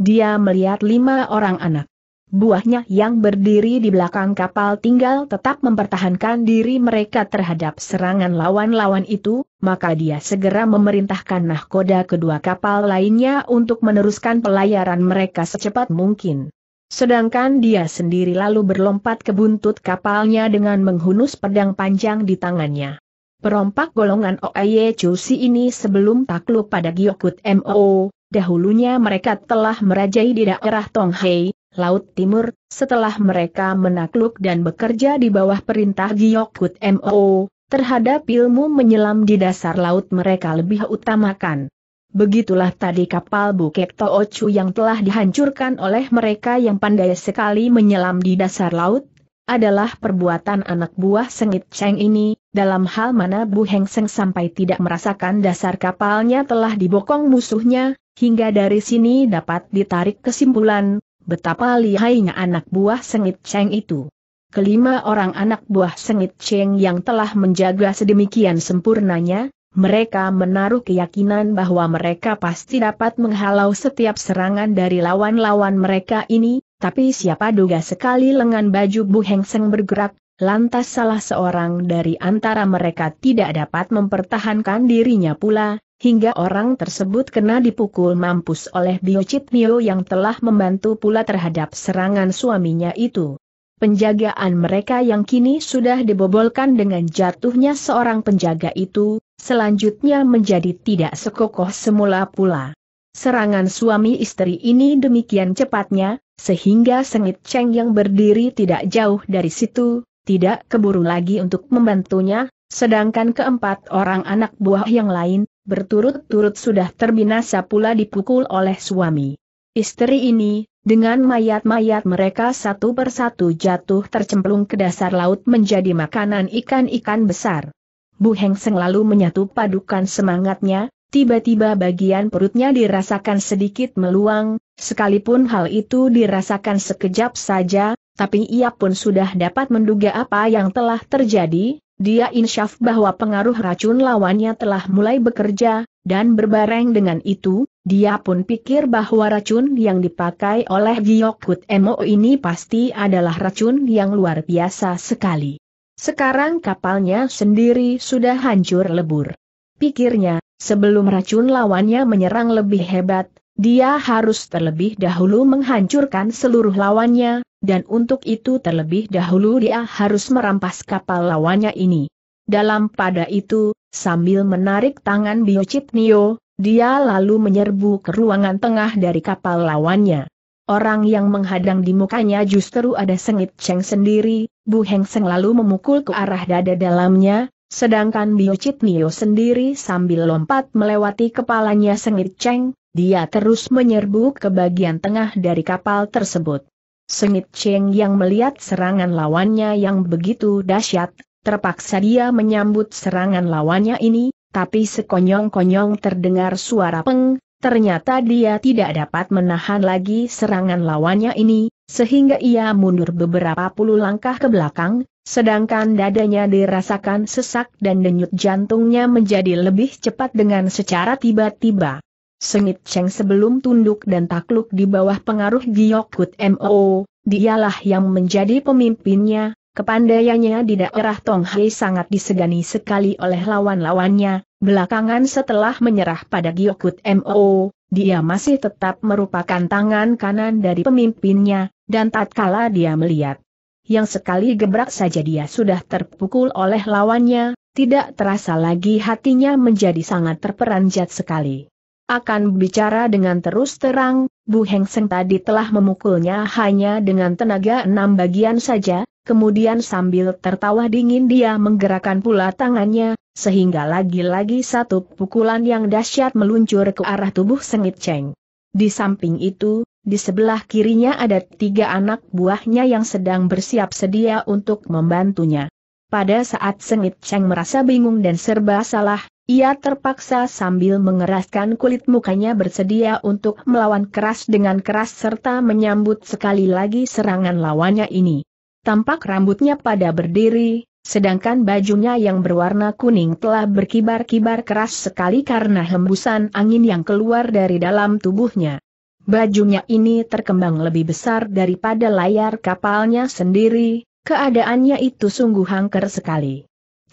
Dia melihat lima orang anak buahnya yang berdiri di belakang kapal tinggal tetap mempertahankan diri mereka terhadap serangan lawan-lawan itu, maka dia segera memerintahkan nahkoda kedua kapal lainnya untuk meneruskan pelayaran mereka secepat mungkin. Sedangkan dia sendiri lalu berlompat ke buntut kapalnya dengan menghunus pedang panjang di tangannya. Perompak golongan Oye Chusi ini sebelum takluk pada Giokut MO, dahulunya mereka telah merajai di daerah Tonghei, Laut Timur, setelah mereka menakluk dan bekerja di bawah perintah Giokut MO, terhadap ilmu menyelam di dasar laut mereka lebih utamakan. Begitulah tadi kapal Bukit Toochu yang telah dihancurkan oleh mereka yang pandai sekali menyelam di dasar laut, adalah perbuatan anak buah Sengit Cheng ini, dalam hal mana Bu Heng Seng sampai tidak merasakan dasar kapalnya telah dibokong musuhnya, hingga dari sini dapat ditarik kesimpulan, betapa lihainya anak buah sengit Cheng itu. Kelima orang anak buah sengit Cheng yang telah menjaga sedemikian sempurnanya, mereka menaruh keyakinan bahwa mereka pasti dapat menghalau setiap serangan dari lawan-lawan mereka ini, tapi siapa duga sekali lengan baju Bu Heng Seng bergerak, lantas salah seorang dari antara mereka tidak dapat mempertahankan dirinya pula, hingga orang tersebut kena dipukul mampus oleh Biocit Nio yang telah membantu pula terhadap serangan suaminya itu. Penjagaan mereka yang kini sudah dibobolkan dengan jatuhnya seorang penjaga itu, selanjutnya menjadi tidak sekokoh semula pula. Serangan suami istri ini demikian cepatnya, sehingga sengit Cheng yang berdiri tidak jauh dari situ, tidak keburu lagi untuk membantunya, sedangkan keempat orang anak buah yang lain, berturut-turut sudah terbinasa pula dipukul oleh suami. Istri ini, dengan mayat-mayat mereka satu persatu jatuh tercemplung ke dasar laut menjadi makanan ikan-ikan besar. Bu Heng lalu menyatu padukan semangatnya, tiba-tiba bagian perutnya dirasakan sedikit meluang, sekalipun hal itu dirasakan sekejap saja, tapi ia pun sudah dapat menduga apa yang telah terjadi, dia insyaf bahwa pengaruh racun lawannya telah mulai bekerja, dan berbareng dengan itu, dia pun pikir bahwa racun yang dipakai oleh Giokut Emo ini pasti adalah racun yang luar biasa sekali. Sekarang kapalnya sendiri sudah hancur lebur. Pikirnya, sebelum racun lawannya menyerang lebih hebat, dia harus terlebih dahulu menghancurkan seluruh lawannya, dan untuk itu terlebih dahulu dia harus merampas kapal lawannya ini. Dalam pada itu, sambil menarik tangan Biocip Nio, dia lalu menyerbu ke ruangan tengah dari kapal lawannya. Orang yang menghadang di mukanya justru ada sengit Cheng sendiri, Bu Heng Seng lalu memukul ke arah dada dalamnya, sedangkan Biocit Nio sendiri sambil lompat melewati kepalanya sengit Cheng, dia terus menyerbu ke bagian tengah dari kapal tersebut. Sengit Cheng yang melihat serangan lawannya yang begitu dahsyat, terpaksa dia menyambut serangan lawannya ini, tapi sekonyong-konyong terdengar suara peng, ternyata dia tidak dapat menahan lagi serangan lawannya ini, sehingga ia mundur beberapa puluh langkah ke belakang, sedangkan dadanya dirasakan sesak dan denyut jantungnya menjadi lebih cepat dengan secara tiba-tiba. Sengit Cheng sebelum tunduk dan takluk di bawah pengaruh Giokut MO, dialah yang menjadi pemimpinnya, kepandaiannya di daerah Tonghai sangat disegani sekali oleh lawan-lawannya, belakangan setelah menyerah pada Giokut MO, dia masih tetap merupakan tangan kanan dari pemimpinnya, dan tatkala dia melihat yang sekali gebrak saja dia sudah terpukul oleh lawannya, tidak terasa lagi hatinya menjadi sangat terperanjat sekali akan bicara dengan terus terang, Bu Heng Seng tadi telah memukulnya hanya dengan tenaga enam bagian saja, kemudian sambil tertawa dingin dia menggerakkan pula tangannya, sehingga lagi-lagi satu pukulan yang dahsyat meluncur ke arah tubuh Sengit Cheng. Di samping itu, di sebelah kirinya ada tiga anak buahnya yang sedang bersiap sedia untuk membantunya. Pada saat Sengit Cheng merasa bingung dan serba salah, ia terpaksa sambil mengeraskan kulit mukanya bersedia untuk melawan keras dengan keras serta menyambut sekali lagi serangan lawannya ini. Tampak rambutnya pada berdiri, sedangkan bajunya yang berwarna kuning telah berkibar-kibar keras sekali karena hembusan angin yang keluar dari dalam tubuhnya. Bajunya ini terkembang lebih besar daripada layar kapalnya sendiri, keadaannya itu sungguh hangker sekali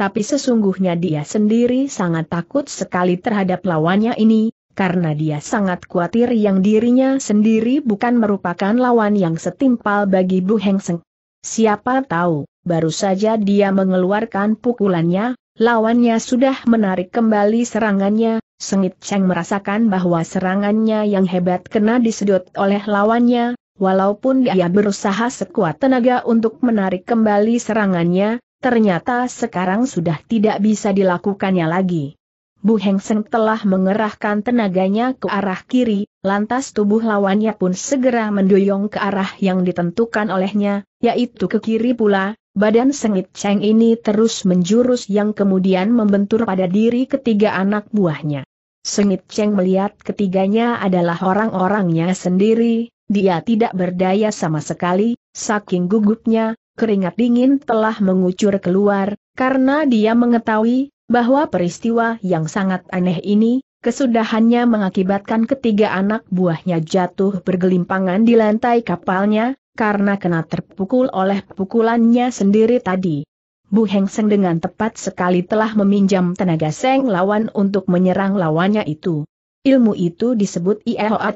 tapi sesungguhnya dia sendiri sangat takut sekali terhadap lawannya ini, karena dia sangat khawatir yang dirinya sendiri bukan merupakan lawan yang setimpal bagi Bu Heng Seng. Siapa tahu, baru saja dia mengeluarkan pukulannya, lawannya sudah menarik kembali serangannya, Sengit Cheng merasakan bahwa serangannya yang hebat kena disedot oleh lawannya, walaupun dia berusaha sekuat tenaga untuk menarik kembali serangannya, ternyata sekarang sudah tidak bisa dilakukannya lagi. Bu Heng Seng telah mengerahkan tenaganya ke arah kiri, lantas tubuh lawannya pun segera mendoyong ke arah yang ditentukan olehnya, yaitu ke kiri pula, badan sengit Cheng ini terus menjurus yang kemudian membentur pada diri ketiga anak buahnya. Sengit Cheng melihat ketiganya adalah orang-orangnya sendiri, dia tidak berdaya sama sekali, saking gugupnya, keringat dingin telah mengucur keluar, karena dia mengetahui bahwa peristiwa yang sangat aneh ini, kesudahannya mengakibatkan ketiga anak buahnya jatuh bergelimpangan di lantai kapalnya, karena kena terpukul oleh pukulannya sendiri tadi. Bu Heng Seng dengan tepat sekali telah meminjam tenaga Seng lawan untuk menyerang lawannya itu. Ilmu itu disebut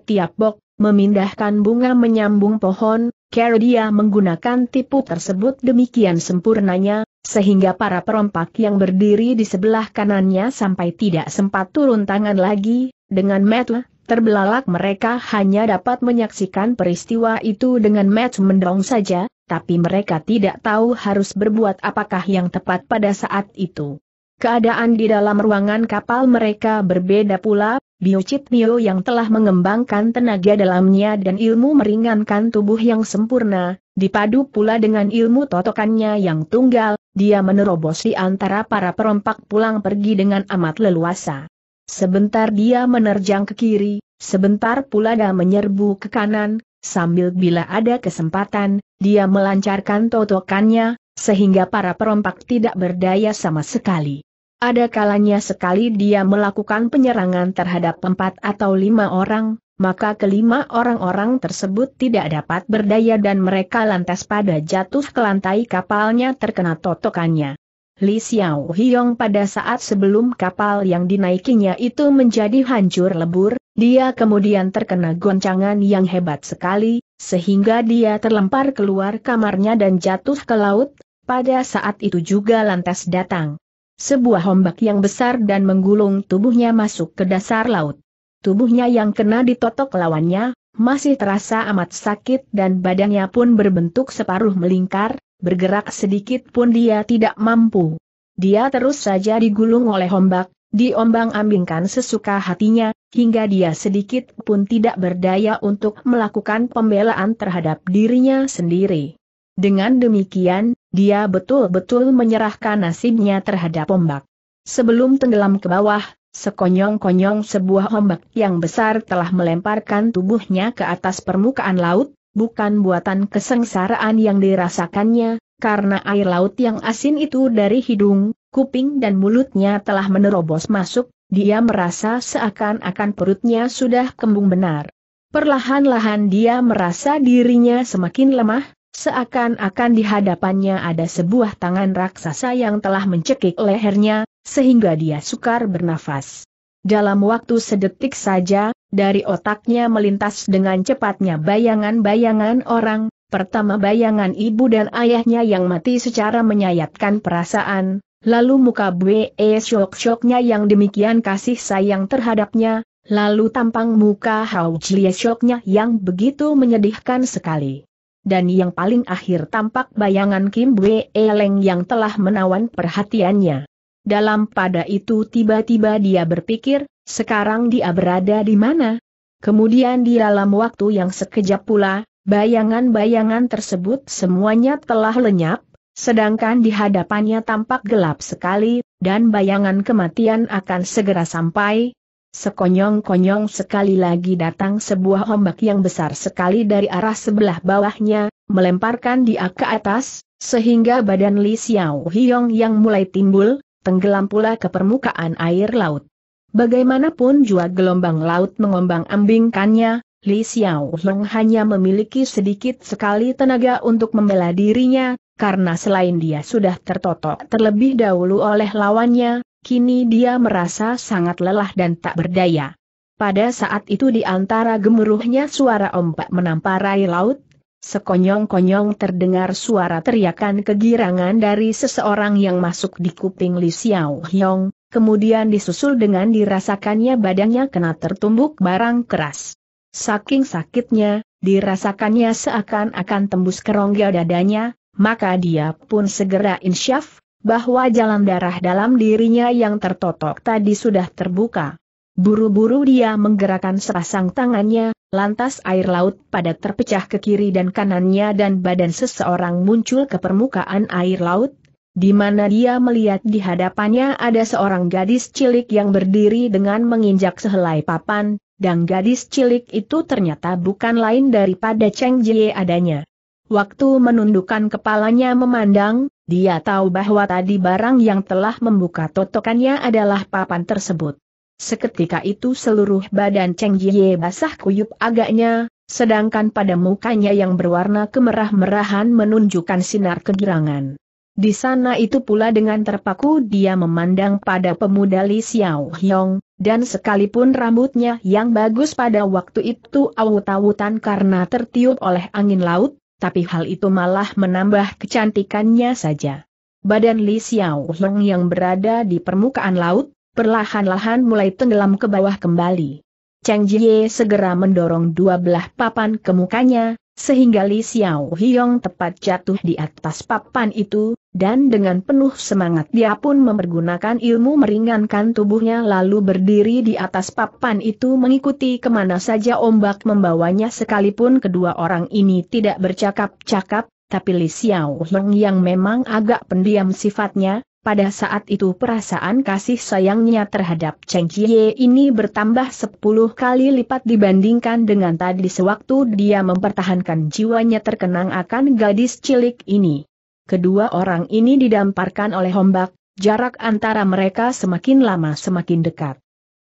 tiap bok memindahkan bunga menyambung pohon, Cara dia menggunakan tipu tersebut demikian sempurnanya, sehingga para perompak yang berdiri di sebelah kanannya sampai tidak sempat turun tangan lagi, dengan metu, terbelalak mereka hanya dapat menyaksikan peristiwa itu dengan metu mendong saja, tapi mereka tidak tahu harus berbuat apakah yang tepat pada saat itu. Keadaan di dalam ruangan kapal mereka berbeda pula, Biocit Nio yang telah mengembangkan tenaga dalamnya dan ilmu meringankan tubuh yang sempurna, dipadu pula dengan ilmu totokannya yang tunggal, dia menerobosi antara para perompak pulang pergi dengan amat leluasa. Sebentar dia menerjang ke kiri, sebentar pula dia menyerbu ke kanan, sambil bila ada kesempatan, dia melancarkan totokannya, sehingga para perompak tidak berdaya sama sekali. Ada kalanya sekali dia melakukan penyerangan terhadap empat atau lima orang, maka kelima orang-orang tersebut tidak dapat berdaya dan mereka lantas pada jatuh ke lantai kapalnya terkena totokannya. Li Xiao Hiong pada saat sebelum kapal yang dinaikinya itu menjadi hancur lebur, dia kemudian terkena goncangan yang hebat sekali, sehingga dia terlempar keluar kamarnya dan jatuh ke laut, pada saat itu juga lantas datang sebuah ombak yang besar dan menggulung tubuhnya masuk ke dasar laut. Tubuhnya yang kena ditotok lawannya, masih terasa amat sakit dan badannya pun berbentuk separuh melingkar, bergerak sedikit pun dia tidak mampu. Dia terus saja digulung oleh ombak, diombang-ambingkan sesuka hatinya, hingga dia sedikit pun tidak berdaya untuk melakukan pembelaan terhadap dirinya sendiri. Dengan demikian, dia betul-betul menyerahkan nasibnya terhadap ombak. Sebelum tenggelam ke bawah, sekonyong-konyong sebuah ombak yang besar telah melemparkan tubuhnya ke atas permukaan laut, bukan buatan kesengsaraan yang dirasakannya, karena air laut yang asin itu dari hidung, kuping dan mulutnya telah menerobos masuk, dia merasa seakan-akan perutnya sudah kembung benar. Perlahan-lahan dia merasa dirinya semakin lemah, Seakan-akan di hadapannya ada sebuah tangan raksasa yang telah mencekik lehernya, sehingga dia sukar bernafas. Dalam waktu sedetik saja, dari otaknya melintas dengan cepatnya bayangan-bayangan orang, pertama bayangan ibu dan ayahnya yang mati secara menyayatkan perasaan, lalu muka Bwe e syok-syoknya yang demikian kasih sayang terhadapnya, lalu tampang muka Hao Jie syoknya yang begitu menyedihkan sekali dan yang paling akhir tampak bayangan Kim Bwe Eleng yang telah menawan perhatiannya. Dalam pada itu tiba-tiba dia berpikir, sekarang dia berada di mana? Kemudian di dalam waktu yang sekejap pula, bayangan-bayangan tersebut semuanya telah lenyap, sedangkan di hadapannya tampak gelap sekali, dan bayangan kematian akan segera sampai, Sekonyong-konyong sekali lagi datang sebuah ombak yang besar sekali dari arah sebelah bawahnya, melemparkan dia ke atas, sehingga badan Li Xiao Hiong yang mulai timbul, tenggelam pula ke permukaan air laut. Bagaimanapun juga gelombang laut mengombang ambingkannya, Li Xiao Hiong hanya memiliki sedikit sekali tenaga untuk membela dirinya, karena selain dia sudah tertotok terlebih dahulu oleh lawannya, kini dia merasa sangat lelah dan tak berdaya. Pada saat itu di antara gemuruhnya suara ombak menamparai laut, sekonyong-konyong terdengar suara teriakan kegirangan dari seseorang yang masuk di kuping Li Xiao Hyong, kemudian disusul dengan dirasakannya badannya kena tertumbuk barang keras. Saking sakitnya, dirasakannya seakan-akan tembus ke dadanya, maka dia pun segera insyaf, bahwa jalan darah dalam dirinya yang tertotok tadi sudah terbuka. Buru-buru dia menggerakkan serasang tangannya, lantas air laut pada terpecah ke kiri dan kanannya dan badan seseorang muncul ke permukaan air laut, di mana dia melihat di hadapannya ada seorang gadis cilik yang berdiri dengan menginjak sehelai papan, dan gadis cilik itu ternyata bukan lain daripada Cheng Jie adanya. Waktu menundukkan kepalanya memandang, dia tahu bahwa tadi barang yang telah membuka totokannya adalah papan tersebut. Seketika itu seluruh badan Cheng Jie basah kuyup agaknya, sedangkan pada mukanya yang berwarna kemerah-merahan menunjukkan sinar kegirangan. Di sana itu pula dengan terpaku dia memandang pada pemuda Li Xiao Hyong, dan sekalipun rambutnya yang bagus pada waktu itu awut-awutan karena tertiup oleh angin laut, tapi hal itu malah menambah kecantikannya saja. Badan Li Xiao yang berada di permukaan laut, perlahan-lahan mulai tenggelam ke bawah kembali. Cheng Jie segera mendorong dua belah papan ke mukanya, sehingga Li Xiao Hiong tepat jatuh di atas papan itu, dan dengan penuh semangat dia pun mempergunakan ilmu meringankan tubuhnya lalu berdiri di atas papan itu mengikuti kemana saja ombak membawanya sekalipun kedua orang ini tidak bercakap-cakap, tapi Li Xiao Heng yang memang agak pendiam sifatnya, pada saat itu perasaan kasih sayangnya terhadap Cheng Jie ini bertambah sepuluh kali lipat dibandingkan dengan tadi sewaktu dia mempertahankan jiwanya terkenang akan gadis cilik ini kedua orang ini didamparkan oleh ombak, jarak antara mereka semakin lama semakin dekat.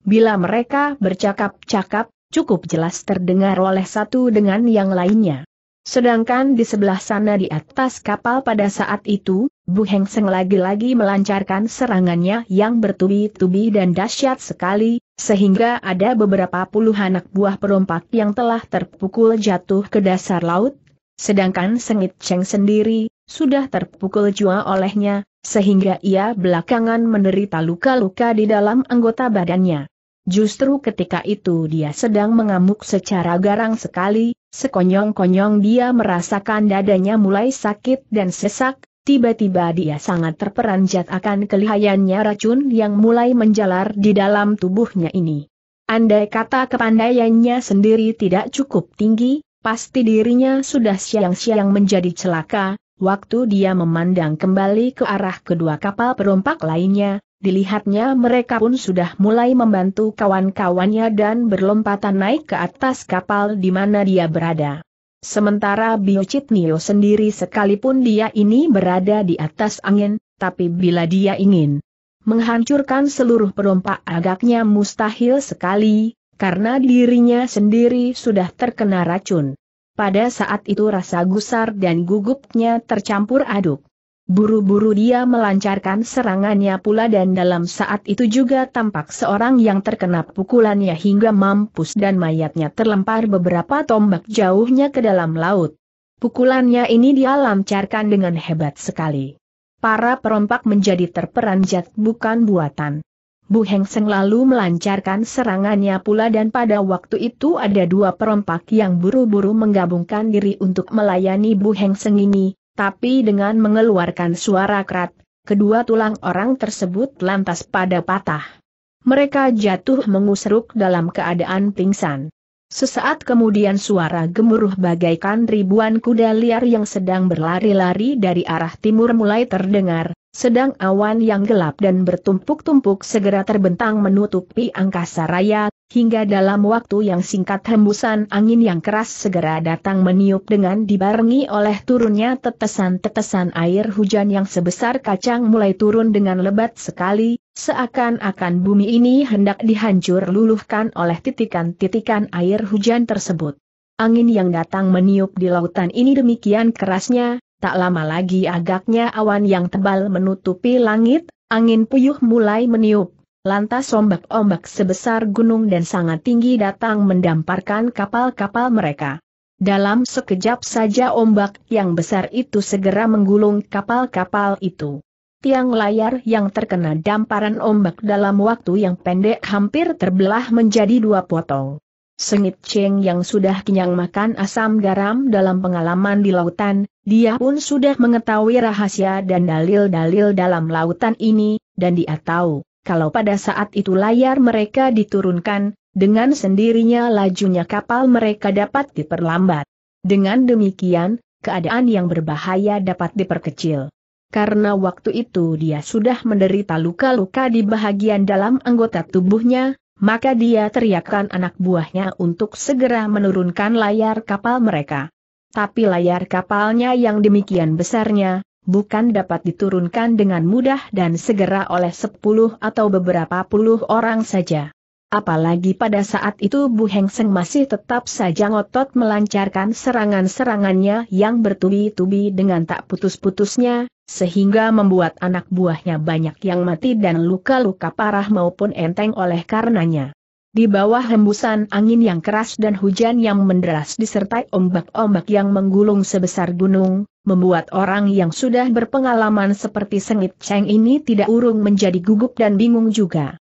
Bila mereka bercakap-cakap, cukup jelas terdengar oleh satu dengan yang lainnya. Sedangkan di sebelah sana di atas kapal pada saat itu, Bu Heng Seng lagi-lagi melancarkan serangannya yang bertubi-tubi dan dahsyat sekali, sehingga ada beberapa puluh anak buah perompak yang telah terpukul jatuh ke dasar laut, Sedangkan Sengit Cheng sendiri, sudah terpukul jua olehnya, sehingga ia belakangan menderita luka-luka di dalam anggota badannya. Justru ketika itu dia sedang mengamuk secara garang sekali, sekonyong-konyong dia merasakan dadanya mulai sakit dan sesak, tiba-tiba dia sangat terperanjat akan kelihayannya racun yang mulai menjalar di dalam tubuhnya ini. Andai kata kepandaiannya sendiri tidak cukup tinggi, Pasti dirinya sudah siang-siang menjadi celaka, waktu dia memandang kembali ke arah kedua kapal perompak lainnya, dilihatnya mereka pun sudah mulai membantu kawan-kawannya dan berlompatan naik ke atas kapal di mana dia berada. Sementara Biocit Nio sendiri sekalipun dia ini berada di atas angin, tapi bila dia ingin menghancurkan seluruh perompak agaknya mustahil sekali, karena dirinya sendiri sudah terkena racun. Pada saat itu rasa gusar dan gugupnya tercampur aduk. Buru-buru dia melancarkan serangannya pula dan dalam saat itu juga tampak seorang yang terkena pukulannya hingga mampus dan mayatnya terlempar beberapa tombak jauhnya ke dalam laut. Pukulannya ini dia lancarkan dengan hebat sekali. Para perompak menjadi terperanjat bukan buatan. Bu Heng Seng lalu melancarkan serangannya pula dan pada waktu itu ada dua perompak yang buru-buru menggabungkan diri untuk melayani Bu Heng Seng ini, tapi dengan mengeluarkan suara kerat, kedua tulang orang tersebut lantas pada patah. Mereka jatuh mengusruk dalam keadaan pingsan. Sesaat kemudian suara gemuruh bagaikan ribuan kuda liar yang sedang berlari-lari dari arah timur mulai terdengar, sedang awan yang gelap dan bertumpuk-tumpuk segera terbentang menutupi angkasa raya, hingga dalam waktu yang singkat hembusan angin yang keras segera datang meniup dengan dibarengi oleh turunnya tetesan-tetesan air hujan yang sebesar kacang mulai turun dengan lebat sekali, seakan-akan bumi ini hendak dihancur luluhkan oleh titikan-titikan air hujan tersebut. Angin yang datang meniup di lautan ini demikian kerasnya, tak lama lagi agaknya awan yang tebal menutupi langit, angin puyuh mulai meniup, lantas ombak-ombak sebesar gunung dan sangat tinggi datang mendamparkan kapal-kapal mereka. Dalam sekejap saja ombak yang besar itu segera menggulung kapal-kapal itu. Tiang layar yang terkena damparan ombak dalam waktu yang pendek hampir terbelah menjadi dua potong. Sengit Cheng yang sudah kenyang makan asam garam dalam pengalaman di lautan, dia pun sudah mengetahui rahasia dan dalil-dalil dalam lautan ini, dan dia tahu, kalau pada saat itu layar mereka diturunkan, dengan sendirinya lajunya kapal mereka dapat diperlambat. Dengan demikian, keadaan yang berbahaya dapat diperkecil. Karena waktu itu dia sudah menderita luka-luka di bahagian dalam anggota tubuhnya, maka dia teriakkan anak buahnya untuk segera menurunkan layar kapal mereka. Tapi layar kapalnya yang demikian besarnya, bukan dapat diturunkan dengan mudah dan segera oleh sepuluh atau beberapa puluh orang saja. Apalagi pada saat itu Bu Heng Seng masih tetap saja ngotot melancarkan serangan-serangannya yang bertubi-tubi dengan tak putus-putusnya, sehingga membuat anak buahnya banyak yang mati dan luka-luka parah maupun enteng oleh karenanya. Di bawah hembusan angin yang keras dan hujan yang menderas disertai ombak-ombak yang menggulung sebesar gunung, membuat orang yang sudah berpengalaman seperti Sengit ceng ini tidak urung menjadi gugup dan bingung juga.